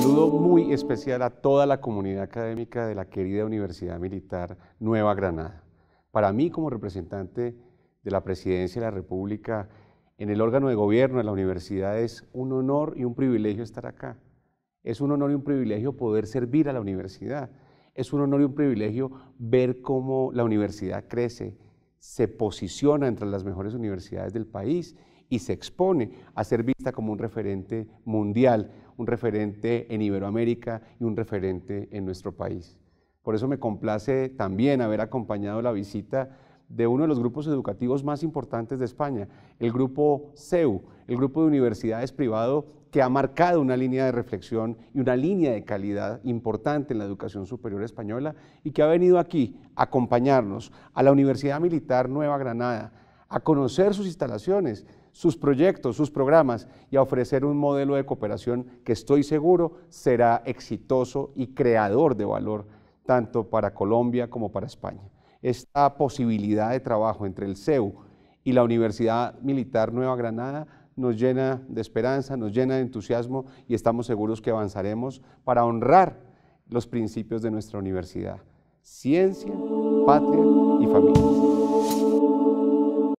saludo muy especial a toda la comunidad académica de la querida Universidad Militar Nueva Granada. Para mí, como representante de la Presidencia de la República en el órgano de gobierno de la universidad, es un honor y un privilegio estar acá. Es un honor y un privilegio poder servir a la universidad. Es un honor y un privilegio ver cómo la universidad crece, se posiciona entre las mejores universidades del país y se expone a ser vista como un referente mundial, un referente en Iberoamérica y un referente en nuestro país. Por eso me complace también haber acompañado la visita de uno de los grupos educativos más importantes de España, el grupo CEU, el grupo de universidades privado que ha marcado una línea de reflexión y una línea de calidad importante en la educación superior española y que ha venido aquí a acompañarnos a la Universidad Militar Nueva Granada, a conocer sus instalaciones, sus proyectos, sus programas y a ofrecer un modelo de cooperación que estoy seguro será exitoso y creador de valor tanto para Colombia como para España. Esta posibilidad de trabajo entre el CEU y la Universidad Militar Nueva Granada nos llena de esperanza, nos llena de entusiasmo y estamos seguros que avanzaremos para honrar los principios de nuestra universidad. Ciencia, patria y familia.